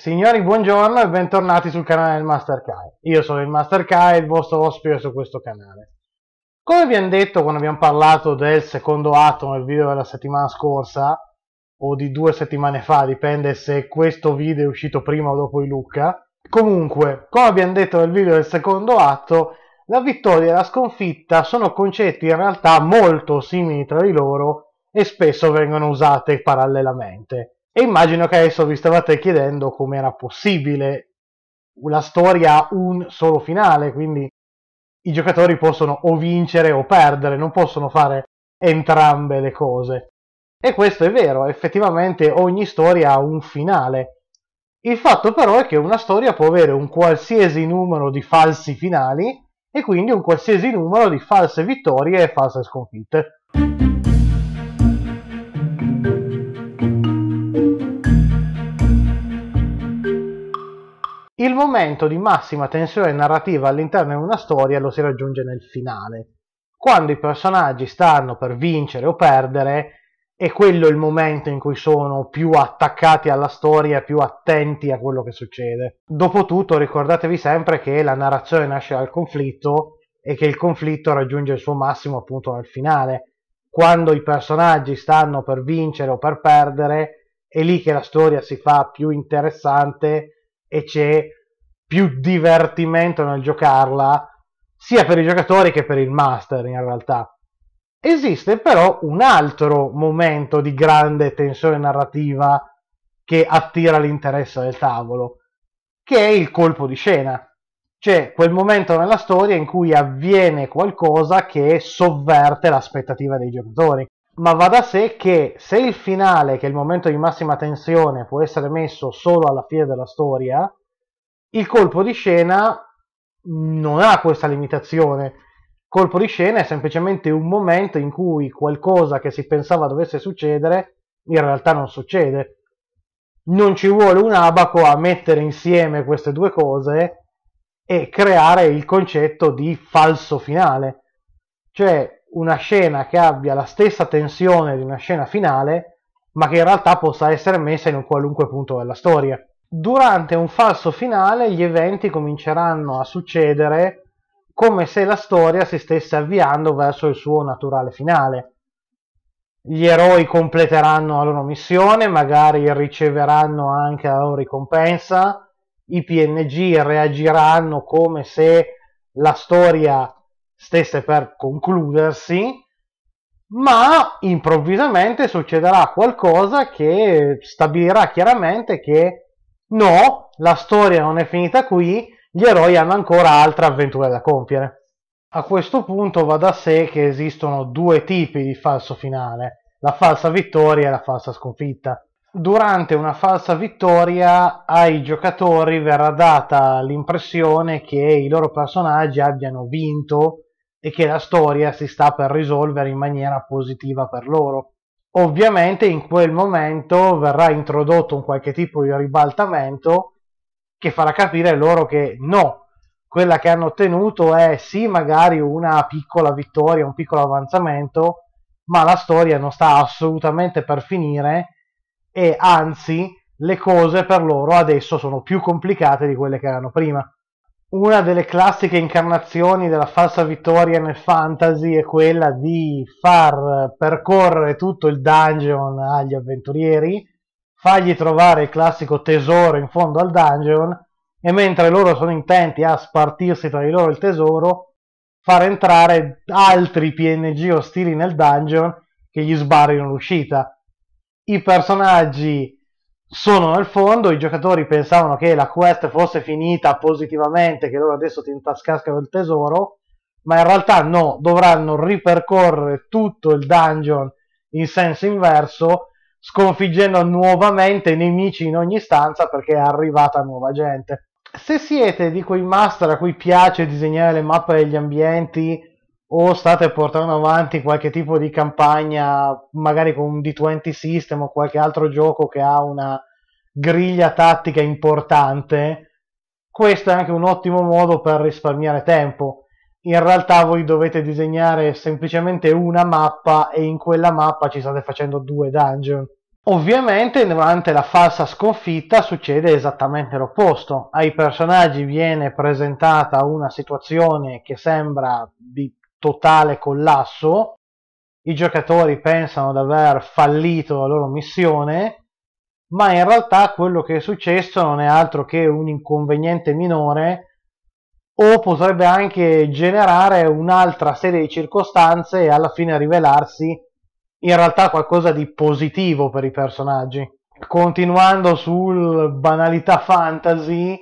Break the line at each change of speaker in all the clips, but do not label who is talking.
Signori, buongiorno e bentornati sul canale del Master Kai. Io sono il Master Kai, il vostro ospite su questo canale. Come vi hanno detto quando abbiamo parlato del secondo atto nel video della settimana scorsa, o di due settimane fa, dipende se questo video è uscito prima o dopo di Lucca. Comunque, come abbiamo detto nel video del secondo atto, la vittoria e la sconfitta sono concetti in realtà molto simili tra di loro e spesso vengono usate parallelamente. E immagino che adesso vi stavate chiedendo come era possibile la storia ha un solo finale, quindi i giocatori possono o vincere o perdere, non possono fare entrambe le cose. E questo è vero, effettivamente ogni storia ha un finale. Il fatto però è che una storia può avere un qualsiasi numero di falsi finali e quindi un qualsiasi numero di false vittorie e false sconfitte. Il momento di massima tensione narrativa all'interno di una storia lo si raggiunge nel finale, quando i personaggi stanno per vincere o perdere e quello è il momento in cui sono più attaccati alla storia, più attenti a quello che succede. Dopotutto ricordatevi sempre che la narrazione nasce dal conflitto e che il conflitto raggiunge il suo massimo appunto al finale, quando i personaggi stanno per vincere o per perdere, è lì che la storia si fa più interessante e c'è più divertimento nel giocarla, sia per i giocatori che per il master in realtà. Esiste però un altro momento di grande tensione narrativa che attira l'interesse del tavolo, che è il colpo di scena. Cioè quel momento nella storia in cui avviene qualcosa che sovverte l'aspettativa dei giocatori ma va da sé che se il finale, che è il momento di massima tensione, può essere messo solo alla fine della storia, il colpo di scena non ha questa limitazione. Colpo di scena è semplicemente un momento in cui qualcosa che si pensava dovesse succedere in realtà non succede. Non ci vuole un abaco a mettere insieme queste due cose e creare il concetto di falso finale. Cioè, una scena che abbia la stessa tensione di una scena finale, ma che in realtà possa essere messa in un qualunque punto della storia. Durante un falso finale gli eventi cominceranno a succedere come se la storia si stesse avviando verso il suo naturale finale. Gli eroi completeranno la loro missione, magari riceveranno anche la loro ricompensa, i PNG reagiranno come se la storia stesse per concludersi, ma improvvisamente succederà qualcosa che stabilirà chiaramente che no, la storia non è finita qui, gli eroi hanno ancora altre avventure da compiere. A questo punto va da sé che esistono due tipi di falso finale, la falsa vittoria e la falsa sconfitta. Durante una falsa vittoria ai giocatori verrà data l'impressione che i loro personaggi abbiano vinto e che la storia si sta per risolvere in maniera positiva per loro. Ovviamente in quel momento verrà introdotto un qualche tipo di ribaltamento che farà capire loro che no, quella che hanno ottenuto è sì magari una piccola vittoria, un piccolo avanzamento, ma la storia non sta assolutamente per finire e anzi le cose per loro adesso sono più complicate di quelle che erano prima una delle classiche incarnazioni della falsa vittoria nel fantasy è quella di far percorrere tutto il dungeon agli avventurieri, fargli trovare il classico tesoro in fondo al dungeon e mentre loro sono intenti a spartirsi tra di loro il tesoro, far entrare altri PNG ostili nel dungeon che gli sbarrino l'uscita. I personaggi sono nel fondo, i giocatori pensavano che la quest fosse finita positivamente, che loro adesso ti intascassero il tesoro, ma in realtà no, dovranno ripercorrere tutto il dungeon in senso inverso, sconfiggendo nuovamente nemici in ogni stanza perché è arrivata nuova gente. Se siete di quei master a cui piace disegnare le mappe degli ambienti o state portando avanti qualche tipo di campagna, magari con un D20 System o qualche altro gioco che ha una griglia tattica importante, questo è anche un ottimo modo per risparmiare tempo. In realtà voi dovete disegnare semplicemente una mappa e in quella mappa ci state facendo due dungeon. Ovviamente durante la falsa sconfitta succede esattamente l'opposto. Ai personaggi viene presentata una situazione che sembra di totale collasso, i giocatori pensano di aver fallito la loro missione, ma in realtà quello che è successo non è altro che un inconveniente minore o potrebbe anche generare un'altra serie di circostanze e alla fine rivelarsi in realtà qualcosa di positivo per i personaggi. Continuando sul banalità fantasy,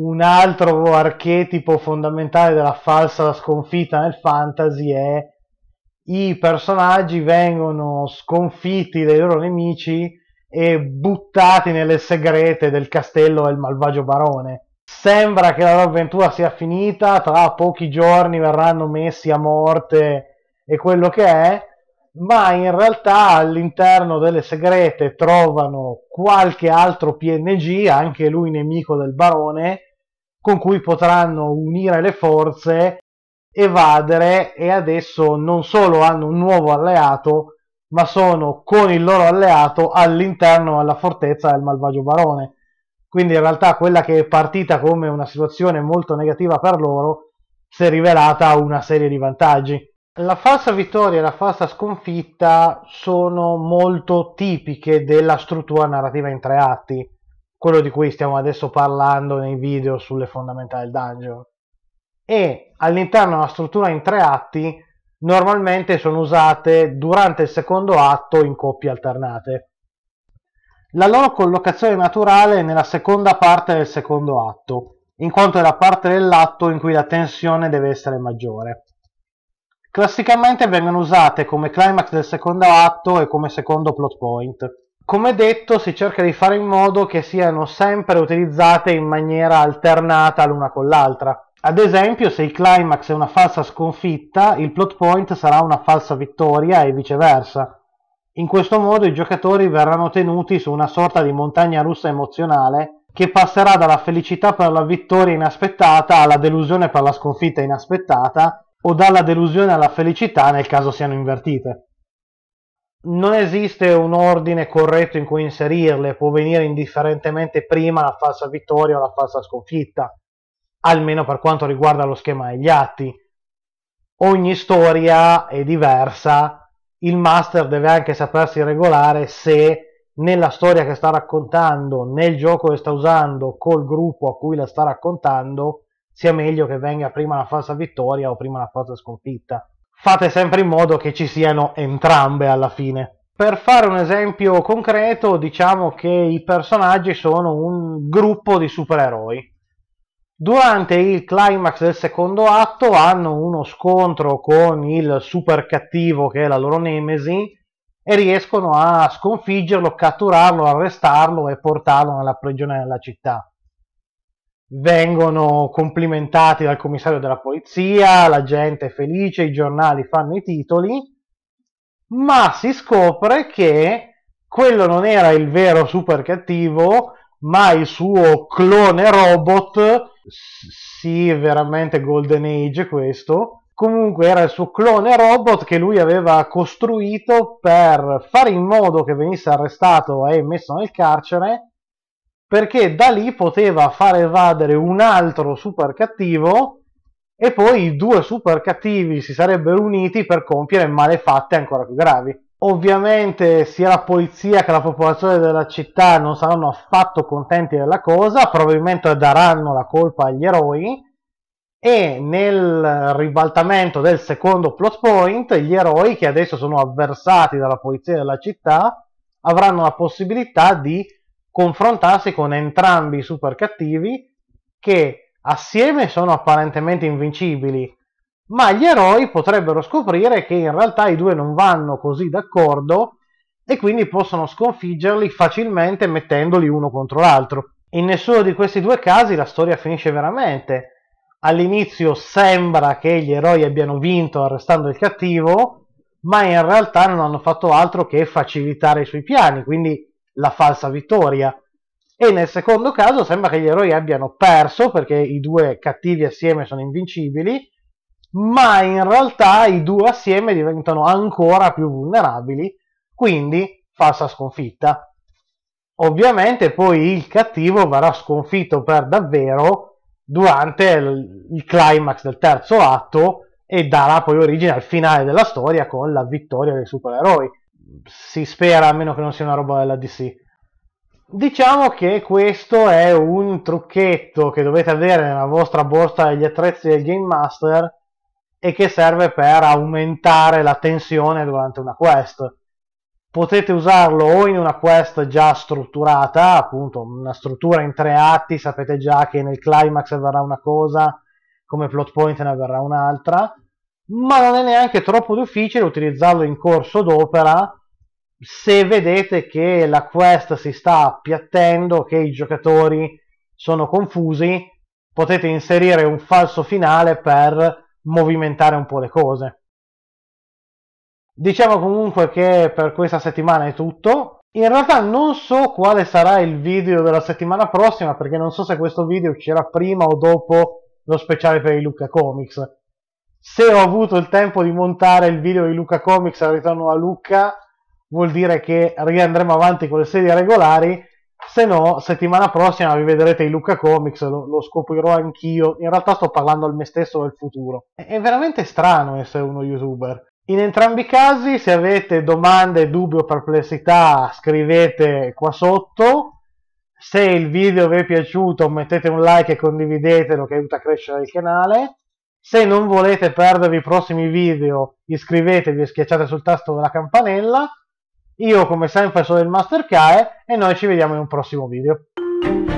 un altro archetipo fondamentale della falsa sconfitta nel fantasy è i personaggi vengono sconfitti dai loro nemici e buttati nelle segrete del castello del malvagio barone. Sembra che la loro avventura sia finita, tra pochi giorni verranno messi a morte e quello che è, ma in realtà all'interno delle segrete trovano qualche altro PNG, anche lui nemico del barone, con cui potranno unire le forze, evadere e adesso non solo hanno un nuovo alleato, ma sono con il loro alleato all'interno della fortezza del malvagio barone. Quindi in realtà quella che è partita come una situazione molto negativa per loro si è rivelata una serie di vantaggi. La falsa vittoria e la falsa sconfitta sono molto tipiche della struttura narrativa in tre atti quello di cui stiamo adesso parlando nei video sulle fondamenta del dungeon. E all'interno della struttura in tre atti normalmente sono usate durante il secondo atto in coppie alternate. La loro collocazione naturale è nella seconda parte del secondo atto, in quanto è la parte dell'atto in cui la tensione deve essere maggiore. Classicamente vengono usate come climax del secondo atto e come secondo plot point come detto si cerca di fare in modo che siano sempre utilizzate in maniera alternata l'una con l'altra. Ad esempio, se il climax è una falsa sconfitta, il plot point sarà una falsa vittoria e viceversa. In questo modo i giocatori verranno tenuti su una sorta di montagna russa emozionale che passerà dalla felicità per la vittoria inaspettata alla delusione per la sconfitta inaspettata o dalla delusione alla felicità nel caso siano invertite non esiste un ordine corretto in cui inserirle, può venire indifferentemente prima la falsa vittoria o la falsa sconfitta, almeno per quanto riguarda lo schema degli atti. Ogni storia è diversa, il master deve anche sapersi regolare se nella storia che sta raccontando, nel gioco che sta usando, col gruppo a cui la sta raccontando, sia meglio che venga prima la falsa vittoria o prima la falsa sconfitta fate sempre in modo che ci siano entrambe alla fine. Per fare un esempio concreto, diciamo che i personaggi sono un gruppo di supereroi. Durante il climax del secondo atto hanno uno scontro con il super cattivo che è la loro nemesi e riescono a sconfiggerlo, catturarlo, arrestarlo e portarlo nella prigione della città vengono complimentati dal commissario della polizia, la gente è felice, i giornali fanno i titoli, ma si scopre che quello non era il vero super cattivo, ma il suo clone robot, sì, veramente Golden Age questo, comunque era il suo clone robot che lui aveva costruito per fare in modo che venisse arrestato e messo nel carcere perché da lì poteva far evadere un altro super cattivo e poi i due super cattivi si sarebbero uniti per compiere malefatte ancora più gravi. Ovviamente sia la polizia che la popolazione della città non saranno affatto contenti della cosa, probabilmente daranno la colpa agli eroi e nel ribaltamento del secondo plot point gli eroi che adesso sono avversati dalla polizia della città avranno la possibilità di confrontarsi con entrambi i super cattivi che assieme sono apparentemente invincibili, ma gli eroi potrebbero scoprire che in realtà i due non vanno così d'accordo e quindi possono sconfiggerli facilmente mettendoli uno contro l'altro. In nessuno di questi due casi la storia finisce veramente. All'inizio sembra che gli eroi abbiano vinto arrestando il cattivo, ma in realtà non hanno fatto altro che facilitare i suoi piani, quindi la falsa vittoria. E nel secondo caso sembra che gli eroi abbiano perso perché i due cattivi assieme sono invincibili, ma in realtà i due assieme diventano ancora più vulnerabili, quindi falsa sconfitta. Ovviamente poi il cattivo verrà sconfitto per davvero durante il climax del terzo atto e darà poi origine al finale della storia con la vittoria dei supereroi si spera, a meno che non sia una roba della DC. Diciamo che questo è un trucchetto che dovete avere nella vostra borsa degli attrezzi del Game Master e che serve per aumentare la tensione durante una quest. Potete usarlo o in una quest già strutturata, appunto una struttura in tre atti, sapete già che nel climax avverrà una cosa, come plot point ne avverrà un'altra, ma non è neanche troppo difficile utilizzarlo in corso d'opera se vedete che la quest si sta appiattendo, che i giocatori sono confusi, potete inserire un falso finale per movimentare un po' le cose. Diciamo comunque che per questa settimana è tutto. In realtà non so quale sarà il video della settimana prossima perché non so se questo video uscirà prima o dopo lo speciale per i Luca Comics. Se ho avuto il tempo di montare il video di Luca Comics al ritorno a Lucca, vuol dire che riandremo avanti con le serie regolari, se no settimana prossima vi vedrete i Luca Comics, lo, lo scoprirò anch'io, in realtà sto parlando al me stesso del futuro. È, è veramente strano essere uno youtuber. In entrambi i casi, se avete domande, dubbi o perplessità, scrivete qua sotto. Se il video vi è piaciuto, mettete un like e condividetelo che aiuta a crescere il canale. Se non volete perdervi i prossimi video, iscrivetevi e schiacciate sul tasto della campanella. Io come sempre sono il Master Care e noi ci vediamo in un prossimo video.